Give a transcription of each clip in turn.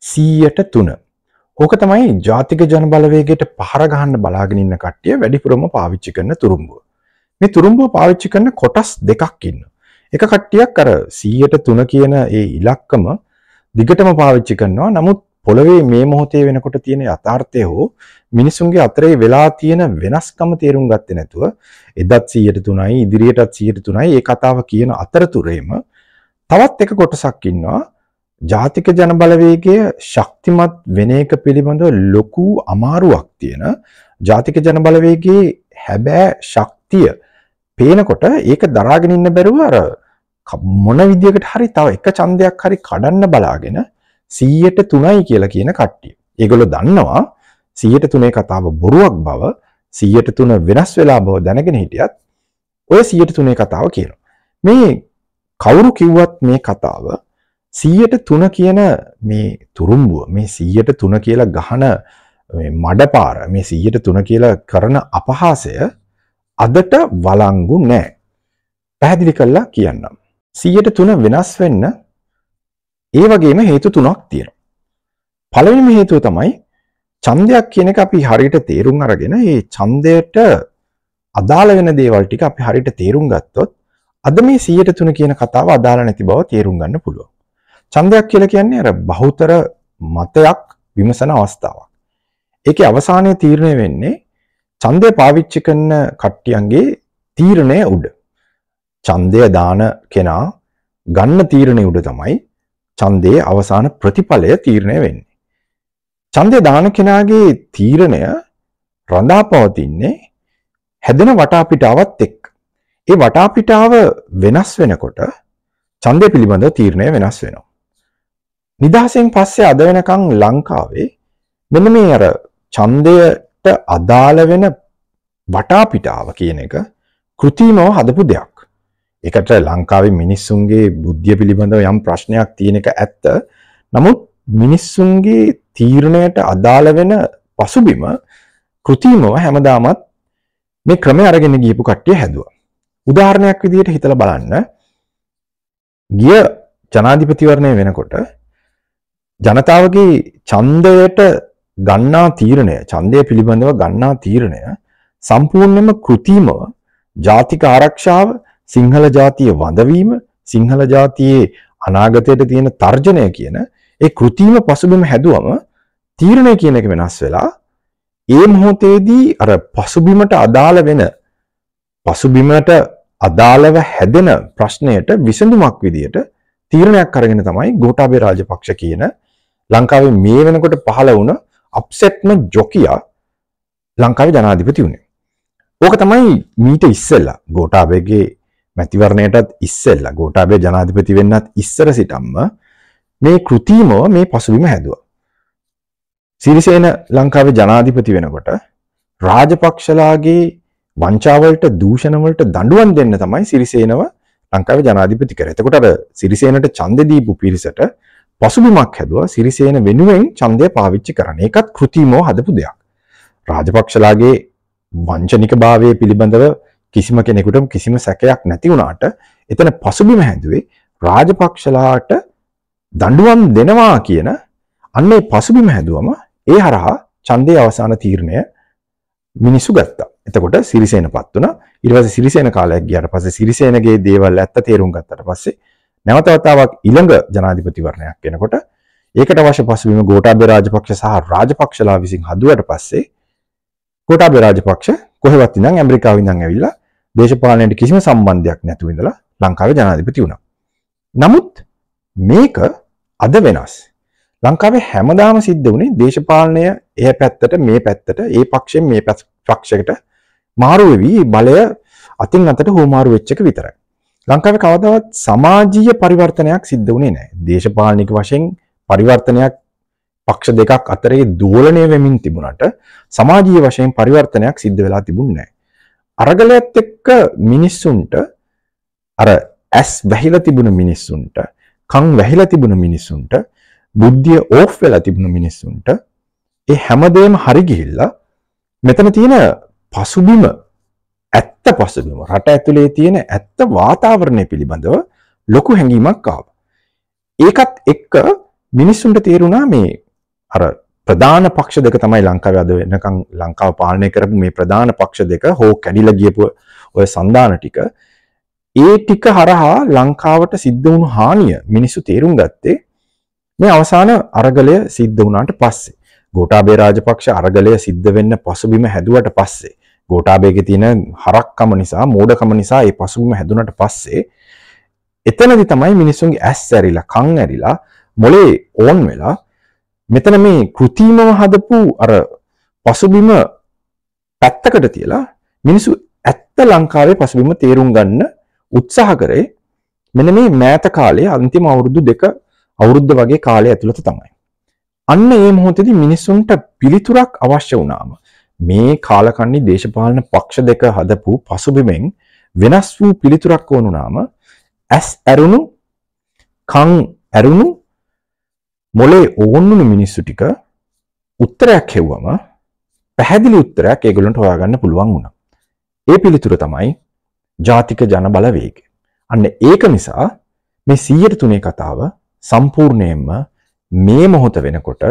100ට 3. ඕක තමයි ජාතික ජනබලවේගයට පහර ගහන්න බලාගෙන ඉන්න කට්ටිය වැඩිපුරම පාවිච්චි කරන තුරුම්බුව. මේ තුරුම්බුව පාවිච්චි කරන කොටස් දෙකක් ඉන්නවා. එක කට්ටියක් අර 100ට 3 කියන ඒ ඉලක්කම දිගටම පාවිච්චි කරනවා. නමුත් පොළවේ මේ මොහොතේ වෙනකොට තියෙන යථාර්ථය හෝ මිනිසුන්ගේ අතරේ වෙලා තියෙන වෙනස්කම තේරුම් ගත්තේ නැතුව එදත් 100ට 3යි ඉදිරියටත් 100ට 3යි ඒ කතාව කියන අතරතුරේම තවත් එක කොටසක් ඉන්නවා ජාතික ජනබලවේගය ශක්තිමත් වෙන එක පිළිබඳව ලොකු අමාරුවක් තියෙන ජාතික ජනබලවේගයේ හැබෑ ශක්තිය පේනකොට ඒක දරාගෙන ඉන්න බැරුව අර මොන විදියකට හරි තව එක ඡන්දයක් හරි කඩන්න බලාගෙන 100ට 3යි කියලා කියන කට්ටිය. ඒගොල්ලෝ දන්නවා 100ට 3 කතාව බොරුවක් බව 100ට 3 වෙනස් වෙලා බව දැනගෙන හිටියත් ඔය 100ට 3 කතාව කියනවා. මේ කවුරු කිව්වත් මේ කතාව 100ට 3 කියන මේ තුරුම්බුව මේ 100ට 3 කියලා ගහන මේ මඩපාර මේ 100ට 3 කියලා කරන අපහාසය අදට වළංගු නෑ. පැහැදිලි කරලා කියන්නම්. 100ට 3 වෙනස් වෙන්න ඒ වගේම හේතු තුනක් තියෙනවා. පළවෙනිම හේතුව තමයි ඡන්දයක් කියන එක අපි හරියට තේරුම් අරගෙන මේ ඡන්දයට අදාළ වෙන දේවල් ටික අපි හරියට තේරුම් ගත්තොත් අද මේ 100ට 3 කියන කතාව අදාළ නැති බව තේරුම් ගන්න පුළුවන්. ඡන්දයක් කියලා කියන්නේ අර බහුතර මතයක් විමසන අවස්ථාවක්. ඒකේ අවසානයේ තීරණය වෙන්නේ ඡන්දය පාවිච්චි කරන කට්ටියන්ගේ තීරණය උඩ. ඡන්දය දාන කෙනා ගන්න තීරණය උඩ තමයි ඡන්දයේ අවසාන ප්‍රතිඵලය තීරණය වෙන්නේ. ඡන්දය දාන කෙනාගේ තීරණය රඳාපවතින්නේ හැදෙන වටාපිටාවත් එක්ක. ඒ වටාපිටාව වෙනස් වෙනකොට ඡන්දය පිළිබඳව තීරණය වෙනස් වෙනවා. නිදහසෙන් පස්සේ අද වෙනකන් ලංකාවේ මෙන්න මේ අර ඡන්දයට අදාළ වෙන වටාපිටාව කියන එක કૃතිමව හදපු දෙයක්. ඒකට ලංකාවේ මිනිස්සුන්ගේ බුද්ධිය පිළිබඳව යම් ප්‍රශ්නයක් තියෙන එක ඇත්ත. නමුත් මිනිස්සුන්ගේ තීරණයට අදාළ වෙන පසුබිම કૃතිමව හැමදාමත් මේ ක්‍රමය අරගෙන ගියපු කට්ටිය හැදුවා. උදාහරණයක් විදිහට හිතලා බලන්න ගිය ජනාධිපතිවරණය වෙනකොට ජනතාවගේ ඡන්දයට ගන්නා තීරණය ඡන්දය පිළිබඳව ගන්නා තීරණය සම්පූර්ණයෙන්ම કૃතිමව ජාතික ආරක්ෂාව සිංහල ජාතිය වඳවීම සිංහල ජාතියේ අනාගතයට තියෙන තර්ජනය කියන ඒ કૃතිම පසුබිම හැදුවම තීරණය කියන එක වෙනස් වෙලා ඒ මොහොතේදී අර පසුබිමට අදාළ වෙන පසුබිමට අදාළව හැදෙන ප්‍රශ්නයට විසඳුමක් විදියට තීරණයක් අරගෙන තමයි ගෝඨාභය රාජපක්ෂ කියන ලංකාවේ මේ වෙනකොට පහළ වුණ අප්සෙට්ම ජොකියා ලංකාවේ ජනාධිපති වුණේ. ඕක තමයි මීට ඉස්සෙල්ලා ගෝඨාභයගේ මැතිවරණයටත් ඉස්සෙල්ලා ගෝඨාභය ජනාධිපති වෙන්නත් ඉස්සර සිටම්ම මේ කෘතිම මේ පසුබිම හැදුවා. සිරිසේන ලංකාවේ ජනාධිපති වෙනකොට රාජපක්ෂලාගේ වංචාවලට දූෂණවලට දඬුවම් දෙන්න තමයි සිරිසේනව ලංකාවේ ජනාධිපති කරේ. එතකොට අර සිරිසේනට ඡන්දෙ දීපු පිරිසට පසුබිමක් හැදුවා සිරිසේන වෙනුවෙන් ඡන්දය පාවිච්චි කරන්න. ඒකත් કૃතිමෝ හදපු දෙයක්. රාජපක්ෂලාගේ වංචනිකභාවයේ පිළිබඳව කිසිම කෙනෙකුටම කිසිම සැකයක් නැති වුණාට එතන පසුබිම හැදුවේ රාජපක්ෂලාට දඬුවම් දෙනවා කියන අන්න ඒ පසුබිම හැදුවම ඒ හරහා ඡන්දේ අවසාන තීරණය මිනිසු ගත්තා. එතකොට සිරිසේනපත් වුණා. ඊට පස්සේ සිරිසේන කාලයක් ගියාට පස්සේ සිරිසේනගේ දේවල් ඇත්ත තේරුම් ගත්තට පස්සේ නැවතවතාවක් ඉළඟ ජනාධිපතිවරණයක් වෙනකොට ඒකට අවශ්‍ය පසුබිම ගෝඨාභය රාජපක්ෂ සහ රාජපක්ෂලා විසින් හදුවට පස්සේ ගෝඨාභය රාජපක්ෂ කොහෙවත් ඉඳන් ඇමරිකාවේ ඉඳන් ඇවිල්ලා දේශපාලනයට කිසිම සම්බන්ධයක් නැතුව ඉඳලා ලංකාවේ ජනාධිපති වුණා. නමුත් මේක අද වෙනස්. ලංකාවේ හැමදාම සිද්ධ වුණේ දේශපාලනය එය පැත්තට මේ පැත්තට ඒ පක්ෂයෙන් මේ පක්ෂයකට මාරු වෙවි බලය අතින් අතට හුවමාරු වෙච්ච එක විතරයි. ලංකාවේ කවදාවත් සමාජීය පරිවර්තනයක් සිද්ධ වුණේ නැහැ. දේශපාලනික වශයෙන් පරිවර්තනයක් පක්ෂ දෙකක් අතරේ දුවලණය වෙමින් තිබුණාට සමාජීය වශයෙන් පරිවර්තනයක් සිද්ධ වෙලා තිබුණේ නැහැ. අරගලයත් එක්ක මිනිස්සුන්ට අර ඇස් වැහිලා තිබුණ මිනිස්සුන්ට, කන් වැහිලා තිබුණ මිනිස්සුන්ට, බුද්ධිය ඕෆ් වෙලා තිබුණ මිනිස්සුන්ට ඒ හැමදේම හරි ගිහිල්ලා මෙතන තියෙන පසුබිම ඇත්ත පසුබිම රට ඇතුලේ තියෙන ඇත්ත වාතාවරණය පිළිබඳව ලොකු හැඟීමක් ආවා. ඒකත් එක්ක මිනිස්සුන්ට තේරුණා මේ අර ප්‍රධාන පක්ෂ දෙක තමයි ලංකාවේ අද වෙනකන් ලංකාව පාලනය කරපු මේ ප්‍රධාන පක්ෂ දෙක හෝ කැඩිලා ගියපු ඔය සන්දාන ටික ඒ ටික හරහා ලංකාවට සිද්ධ වුණු හානිය මිනිස්සු තේරුම් ගත්තේ මේ අවසාන අරගලය සිද්ධ වුණාට පස්සේ ගෝඨාභය රාජපක්ෂ අරගලය සිද්ධ වෙන්න පසුබිම හැදුවට පස්සේ ගෝටාබේගේ තියෙන හරක්කම නිසා මෝඩකම නිසා ඒ පසුබිම හැදුනට පස්සේ එතනදි තමයි මිනිස්සුන්ගේ ඇස් ඇරිලා කන් ඇරිලා මොලේ ඕන් වෙලා මෙතන මේ કૃතිමව හදපු අර පසුබිම පැත්තකට තියලා මිනිස්සු ඇත්ත ලංකාවේ පසුබිම තේරුම් ගන්න උත්සාහ කරේ මෙන්න මේ මෑත කාලයේ අන්තිම අවුරුදු දෙක අවුරුද්ද වගේ කාලය ඇතුළත තමයි. අන්න ඒ මොහොතේදී මිනිස්සුන්ට පිළිතුරක් අවශ්‍ය වුණාම මේ කාලකන්ණි දේශපාලන පක්ෂ දෙක හදපු පසුබිමෙන් වෙනස් වූ පිළිතුරක් වුණාම ඇස් ඇරුණු කන් ඇරුණු මොලේ ඕන්නුණු මිනිස්සු ටික උත්තරයක් හෙව්වම පැහැදිලි උත්තරයක් ඒගොල්ලන්ට හොයාගන්න පුළුවන් වුණා. ඒ පිළිතුර තමයි ජාතික ජනබලවේග. අන්න ඒක නිසා මේ 103 කතාව සම්පූර්ණයෙන්ම මේ මොහොත වෙනකොට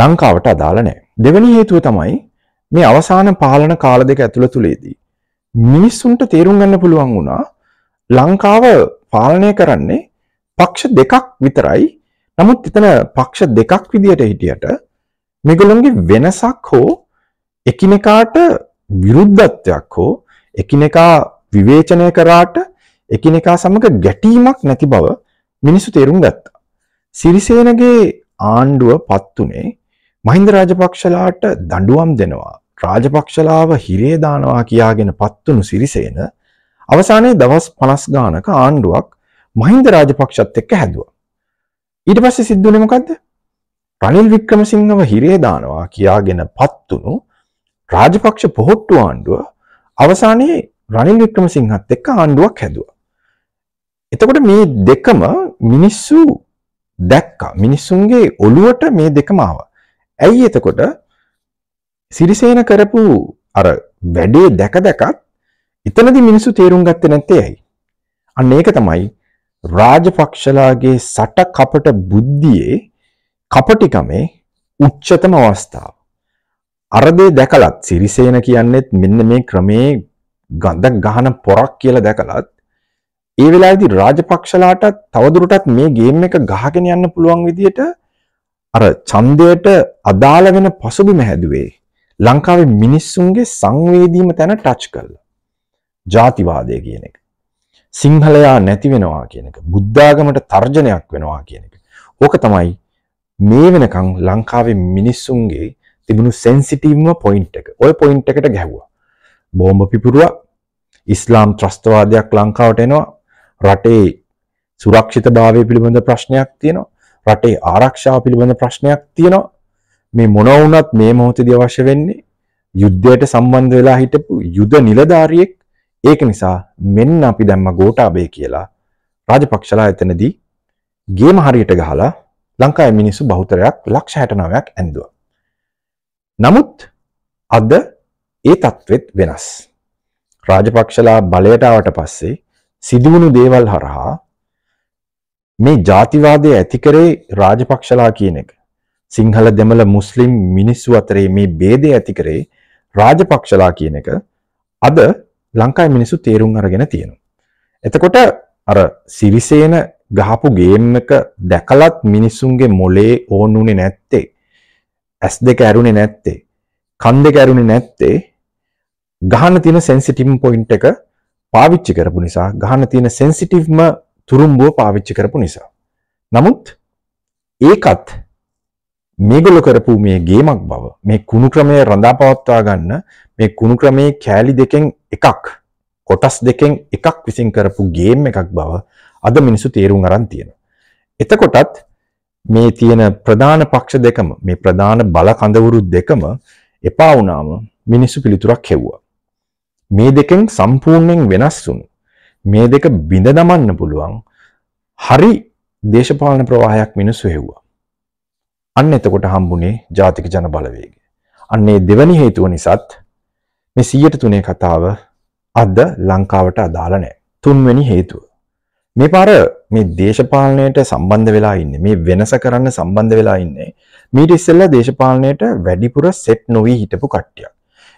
ලංකාවට අදාළ නැහැ. දෙවැනි හේතුව තමයි මේ අවසාන පාලන කාල දෙක ඇතුළ තුළේදී මිනිස්සුන්ට තේරුම් ගන්න පුළුවන් වුණා ලංකාව පාලනය කරන්නේ පක්ෂ දෙකක් විතරයි නමුත් එතන පක්ෂ දෙකක් විදියට හිටියට මේගොල්ලන්ගේ වෙනසක් හෝ එකිනෙකාට විරුද්ධත්වයක් හෝ එකිනෙකා විවේචනය කරාට එකිනෙකා සමග ගැටීමක් නැති බව මිනිසු තේරුම් ගත්තා. සිරිසේනගේ ආණ්ඩුව පත්තුනේ මහින්ද රාජපක්ෂලාට දඬුවම් දෙනවා. රාජපක්ෂලාව හිරේ දානවා කියාගෙන පත්තුණු සිරිසේන අවසානයේ දවස් 50 ගානක ආණ්ඩුවක් මහින්ද රාජපක්ෂත් එක්ක හැදුවා. ඊට පස්සේ සිද්ධුනේ මොකද්ද? රනිල් වික්‍රමසිංහව හිරේ දානවා කියාගෙන පත්තුණු රාජපක්ෂ පොහොට්ටු ආණ්ඩුව අවසානයේ රනිල් වික්‍රමසිංහත් එක්ක ආණ්ඩුවක් හැදුවා. එතකොට මේ දෙකම මිනිස්සු දැක්කා. මිනිස්සුන්ගේ ඔළුවට මේ දෙකම ආවා. ඇයි එතකොට සිරිසේන කරපු අර වැඩේ දැක දැකත් එතනදි මිනිස්සු තේරුම් ගත්තේ නැත්තේ ඇයි? අන්න ඒක තමයි රාජපක්ෂලාගේ සට කපට බුද්ධියේ කපටිකමේ උච්චතම අවස්ථාව. අරදේ දැකලත් සිරිසේන කියන්නෙත් මෙන්න මේ ක්‍රමේ ගඳක් ගහන පොරක් කියලා දැකලත් ඒ වෙලාවේදී රාජපක්ෂලාට තවදුරටත් මේ ගේම් එක ගහගෙන යන්න පුළුවන් විදියට අර ඡන්දයට අදාළ වෙන පසුබිම හැදුවේ ලංකාවේ මිනිස්සුන්ගේ සංවේදීම තැන ටච් කළා. ජාතිවාදය කියන එක. සිංහලයා නැති වෙනවා කියන එක. බුද්ධාගමට තර්ජනයක් වෙනවා කියන එක. ඕක තමයි මේ වෙනකන් ලංකාවේ මිනිස්සුන්ගේ තිබුණු සෙන්සිටිව්ම පොයින්ට් එක. ওই පොයින්ට් එකට ගැහුවා. බෝම්බ පිපුරුවා. ඉස්ලාම් ත්‍රස්තවාදයක් ලංකාවට එනවා. රටේ සුරක්ෂිතභාවය පිළිබඳ ප්‍රශ්නයක් තියෙනවා. රටේ ආරක්ෂාව පිළිබඳ ප්‍රශ්නයක් තියෙනවා. මේ මොන වුණත් මේ මොහොතදී අවශ්‍ය වෙන්නේ යුද්ධයට සම්බන්ධ වෙලා හිටපු යුද නිලධාරියෙක් ඒක නිසා මෙන්න අපි දැම්ම ගෝඨාභය කියලා රාජපක්ෂලා එතනදී ගේම හරියට ගහලා ලංකාවේ මිනිස්සු බහුතරයක් ලක්ෂ 69ක් ඇඳුවා. නමුත් අද ඒ තත්වෙත් වෙනස්. රාජපක්ෂලා බලයට ආවට පස්සේ සිදුවුණු දේවල් හරහා මේ ජාතිවාදය ඇති කරේ රාජපක්ෂලා කියන එක සිංහල දෙමළ මුස්ලිම් මිනිස්සු අතරේ මේ ભેදය ඇති කරේ රාජපක්ෂලා කියන එක අද ලංකාවේ මිනිස්සු තේරුම් අරගෙන තියෙනවා. එතකොට අර සිරිසේන ගහපු ගේම් එක දැකලත් මිනිස්සුන්ගේ මොලේ ඕන්නුනේ නැත්තේ. ඇස් දෙක ඇරුනේ නැත්තේ. කන් දෙක ඇරුනේ නැත්තේ. ගහන්න තියෙන සෙන්සිටිව් පොයින්ට් එක පාවිච්චි කරපු නිසා ගහන්න තියෙන සෙන්සිටිව්ම තුරුම්බුව පාවිච්චි කරපු නිසා. නමුත් ඒකත් මේගොල්ලෝ කරපු මේ ගේමක් බව මේ කුණු ක්‍රමය රඳා පවත්වා ගන්න මේ කුණු ක්‍රමයේ කෑලි දෙකෙන් එකක් කොටස් දෙකෙන් එකක් විසින් කරපු ගේම් එකක් බව අද මිනිස්සු තේරුම් අරන් තියෙනවා. එතකොටත් මේ තියෙන ප්‍රධාන පක්ෂ දෙකම මේ ප්‍රධාන බල කඳවුරු දෙකම එපා වුණාම මිනිස්සු පිළිතුරක් හෙව්වා. මේ දෙකෙන් සම්පූර්ණයෙන් වෙනස් වුණු මේ දෙක බිඳ දමන්න පුළුවන් හරි දේශපාලන ප්‍රවාහයක් මිනිස්සු හෙව්වා. අන්න එතකොට හම්බුනේ ජාතික ජන බලවේගය. අන්නේ දෙවැනි හේතුව නිසාත් මේ 103 කතාව අද ලංකාවට අදාළ නැහැ. තුන්වෙනි හේතුව. මේ පාර මේ දේශපාලනයට සම්බන්ධ වෙලා ඉන්නේ. මේ වෙනස කරන්න සම්බන්ධ වෙලා ඉන්නේ. මීට ඉස්සෙල්ලා දේශපාලනයට වැඩිපුර සෙට් නොවි හිටපු කට්ටියක්.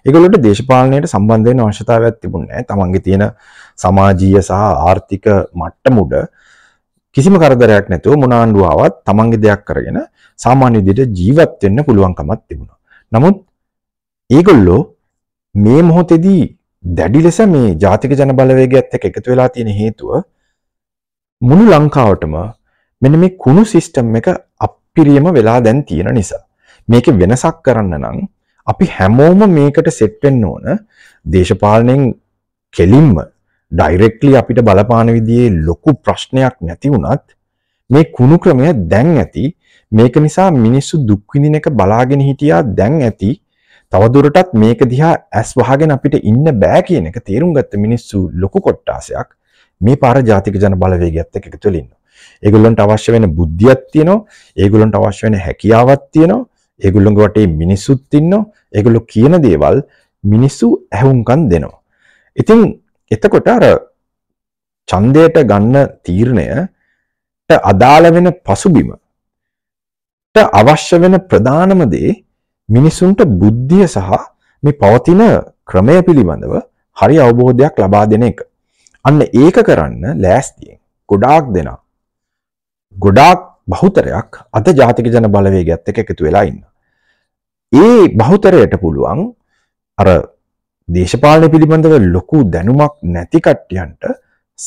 ඒගොල්ලොන්ට දේශපාලනයට සම්බන්ධ වෙන අවශ්‍යතාවයක් තිබුණේ නැහැ. තමන්ගේ තියෙන සමාජීය සහ ආර්ථික මට්ටම උඩ කිසිම කරදරයක් නැතුව මොන ආණ්ඩුවාවත් තමන්ගේ දෙයක් කරගෙන සාමාන්‍ය විදිහට ජීවත් වෙන්න පුළුවන්කමක් තිබුණා. නමුත් ඒගොල්ලෝ මේ මොහොතේදී දැඩි ලෙස මේ ජාතික ජන බලවේගයත් එක්ක එකතු වෙලා තියෙන හේතුව මුළු ලංකාවටම මෙන්න මේ කුණු සිස්ටම් එක අපිරියම වෙලා දැන් තියෙන නිසා. මේක වෙනසක් කරන්න නම් අපි හැමෝම මේකට සෙට් වෙන්න ඕන. දේශපාලනයෙන් කෙලින්ම ඩයිරෙක්ට්ලි අපිට බලපාන විදියේ ලොකු ප්‍රශ්නයක් නැති වුණත් මේ කුණු ක්‍රමය දැන් ඇති මේක නිසා මිනිස්සු දුක් විඳින එක බලාගෙන හිටියා දැන් ඇති තවදුරටත් මේක දිහා ඇස් වහගෙන අපිට ඉන්න බෑ කියන එක තේරුම් ගත්ත මිනිස්සු ලොකු කොට්ටාසයක් මේ පාර ජාතික ජන බලවේගයත් එක්ක එකතු වෙලා ඉන්නවා. ඒගොල්ලන්ට අවශ්‍ය වෙන බුද්ධියක් තියෙනවා. ඒගොල්ලන්ට අවශ්‍ය වෙන හැකියාවක් තියෙනවා. ඒගොල්ලන්ගේ වටේ මිනිස්සුත් ඉන්නවා. ඒගොල්ලෝ කියන දේවල් මිනිස්සු ඇහුම්කන් දෙනවා. ඉතින් එතකොට අර ඡන්දයට ගන්න තීරණයට අදාළ වෙන පසුබිමට අවශ්‍ය වෙන ප්‍රධානම දේ මිනිසුන්ට බුද්ධිය සහ මේ පවතින ක්‍රමය පිළිබඳව හරි අවබෝධයක් ලබා දෙන එක. අන්න ඒක කරන්න ලෑස්තියෙන් ගොඩාක් දෙනා ගොඩාක් බහුතරයක් අද ජාතික ජන බලවේගයත් එක්ක එකතු වෙලා ඉන්න. ඒ බහුතරයට පුළුවන් අර දේශපාලන පිළිබඳව ලොකු දැනුමක් නැති කට්ටියන්ට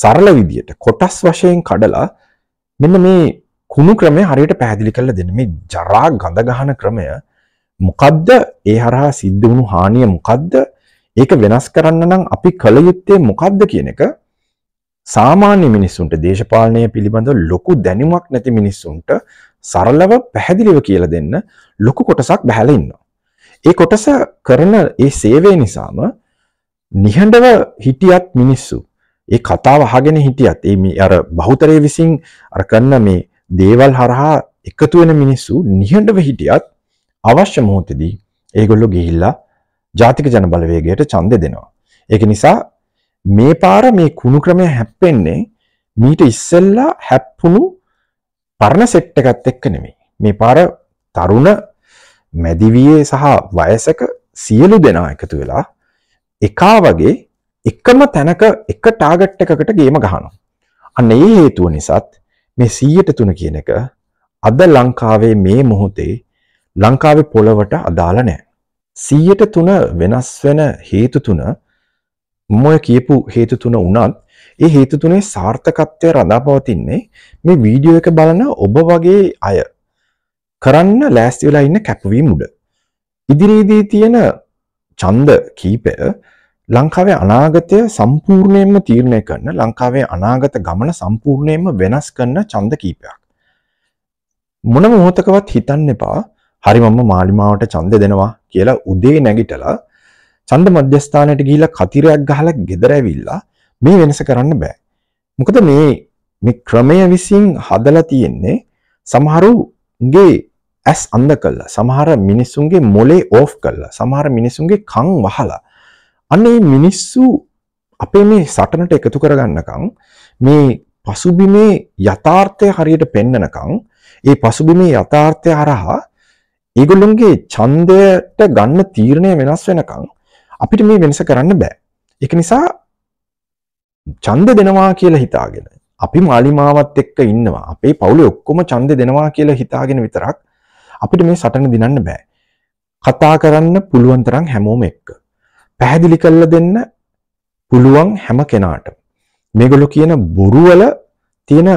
සරල විදියට කොටස් වශයෙන් කඩලා මෙන්න මේ කුණු ක්‍රමය හරියට පැහැදිලි කරලා දෙන්න. මේ ජරා ගඳ ගහන ක්‍රමය මොකද්ද? ඒ හරහා සිද්ධ වුණු හානිය මොකද්ද? ඒක වෙනස් කරන්න නම් අපි කළ යුත්තේ මොකද්ද කියන එක සාමාන්‍ය මිනිස්සුන්ට දේශපාලනය පිළිබඳව ලොකු දැනුමක් නැති මිනිස්සුන්ට සරලව පැහැදිලිව කියලා දෙන්න ලොකු කොටසක් බහැලා ඉන්නවා. ඒ කොටස කරන ඒ සේවය නිසාම නිහඬව හිටියත් මිනිස්සු ඒ කතාව අහගෙන හිටියත් ඒ අර බහුතරය විසින් අර කරන මේ දේවල් හරහා එකතු වෙන මිනිස්සු නිහඬව හිටියත් අවශ්‍ය මොහොතදී ඒගොල්ලෝ ගිහිල්ලා ජාතික ජනබලවේගයට ඡන්දය දෙනවා. ඒක නිසා මේ පාර මේ කුණු ක්‍රමය හැප්පෙන්නේ මීට ඉස්සෙල්ලා හැප්පුණු පරණ සෙට් එකත් එක්ක නෙමෙයි. මේ පාර තරුණ මැදිවියේ සහ වයසක සියලු දෙනා එකතු වෙලා එකා වගේ එකම තැනක එක ටාගට් එකකට ගේම ගහනවා. අන්න ඒ හේතුව නිසාත් මේ 103 කියන එක අද ලංකාවේ මේ මොහොතේ ලංකාවේ පොළවට අදාළ නැහැ. 103 වෙනස් වෙන හේතු තුන මොය කියපු හේතු තුන උනත් ඒ හේතු තුනේ සාර්ථකත්වය රඳාපවතින්නේ මේ වීඩියෝ එක බලන ඔබ වගේ අය කරන්න ලෑස්ති වෙලා ඉන්න කැපවීම උඩ. ඉදිරියේදී තියෙන ඡන්ද කීපය ලංකාවේ අනාගතය සම්පූර්ණයෙන්ම තීරණය කරන ලංකාවේ අනාගත ගමන සම්පූර්ණයෙන්ම වෙනස් කරන ඡන්ද කීපයක්. මොන මොහොතකවත් හිතන්න එපා හරි මම මාලිමාවට ඡන්ද දෙනවා කියලා උදේ නැගිටලා ඡන්ද මධ්‍යස්ථානයට ගිහිලා කතිරයක් ගහලා ගෙදර ඇවිල්ලා මේ වෙනස කරන්න බෑ. මොකද මේ මේ ක්‍රමය විසින් හදලා තියෙන්නේ සමහරුගේ ඇස් අන්ධ කළා. සමහර මිනිස්සුන්ගේ මොලේ ඕෆ් කළා. සමහර මිනිස්සුන්ගේ කන් වහලා. අනේ මිනිස්සු අපේ මේ සටනට එකතු කරගන්නකම් මේ පසුබිමේ යථාර්ථය හරියට පෙන්නනකම් ඒ පසුබිමේ යථාර්ථය හරහා ඒගොල්ලොන්ගේ ඡන්දයට ගන්න තීරණය වෙනස් වෙනකම් අපිට මේ වෙනස කරන්න බෑ. ඒක නිසා ඡන්ද දෙනවා කියලා හිතාගෙන අපි මාලිමාවත් එක්ක ඉන්නවා. අපේ පවුලේ ඔක්කොම ඡන්ද දෙනවා කියලා හිතාගෙන විතරක් අපිට මේ සටන දිනන්න බෑ. කතා කරන්න පුළුවන් තරම් හැමෝම එක්ක. පැහැදිලි කරලා දෙන්න පුළුවන් හැම කෙනාට. මේගොල්ලෝ කියන බොරු වල තියෙන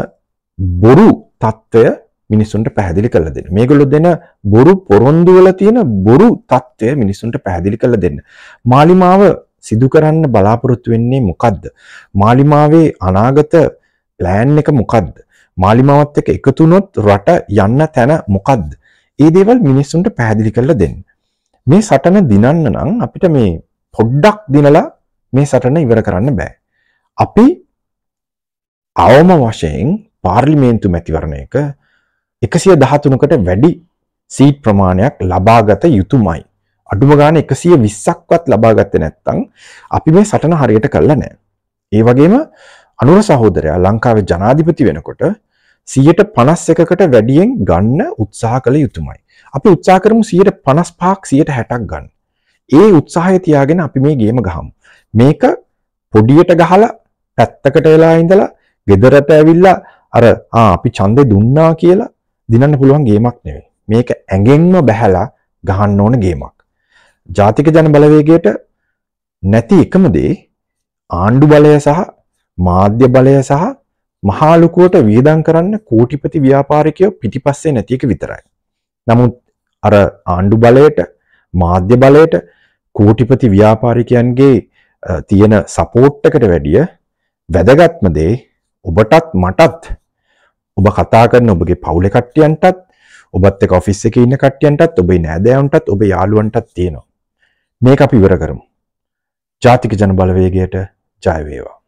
බොරු తত্ত্বය මිනිසුන්ට පැහැදිලි කරලා දෙන්න. මේගොල්ලෝ දෙන බොරු පොරොන්දු වල තියෙන බොරු తত্ত্বය මිනිසුන්ට පැහැදිලි කරලා දෙන්න. මාලිමාව සිදු කරන්න බලාපොරොත්තු වෙන්නේ මොකද්ද? මාලිමාවේ අනාගත ප්ලෑන් එක මොකද්ද? මාලිමාවත් එක්ක එකතු වුණොත් රට යන්න තැන මොකද්ද? ඒ දේවල් මිනිස්සුන්ට පැහැදිලි කරලා දෙන්න. මේ සටන දිනන්න නම් අපිට මේ පොඩ්ඩක් දිනලා මේ සටන ඉවර කරන්න බෑ. අපි අවම වශයෙන් පාර්ලිමේන්තු මැතිවරණයක 113කට වැඩි සීට් ප්‍රමාණයක් ලබාගත යුතුමයි. අඩුම ගානේ 120ක්වත් ලබා ගත්තේ නැත්නම් අපි මේ සටන හරියට කළා නෑ. ඒ වගේම අනුර සහෝදරයා ලංකාවේ ජනාධිපති වෙනකොට 151කට වැඩියෙන් ගන්න උත්සාහ කළ යුතුමයි. අපි උත්සාහ කරමු 155ක් 160ක් ගන්න. ඒ උත්සාහය තියාගෙන අපි මේ ගේම ගහමු. මේක පොඩියට ගහලා පැත්තකට වෙලා ඉඳලා ගෙදරට ඇවිල්ලා අර ආ අපි ඡන්දේ දුන්නා කියලා දිනන්න පුළුවන් ගේමක් නෙවෙයි. මේක ඇඟෙන්ම බැහැලා ගහන්න ඕන ගේමක්. ජාතික ජන බලවේගයට නැති එකම දේ ආණ්ඩු බලය සහ මාධ්‍ය බලය සහ මහා ලොකුවට වියදම් කරන්න කෝටිපති ව්‍යාපාරිකයෝ පිටිපස්සේ නැති එක විතරයි. නමුත් අර ආණ්ඩු බලයට, මාධ්‍ය බලයට කෝටිපති ව්‍යාපාරිකයන්ගේ තියෙන සපෝට් එකට වැඩිය වැදගත්ම දේ ඔබටත් මටත් ඔබ කතා කරන ඔබගේ පවුලේ කට්ටියන්ටත් ඔබත් එක්ක ඔෆිස් එකේ ඉන්න කට්ටියන්ටත් ඔබේ නෑදෑයන්ටත් ඔබේ යාළුවන්ටත් තියෙනවා. මේක අපි ඉවර කරමු. ජාතික ජන බලවේගයට ජය වේවා.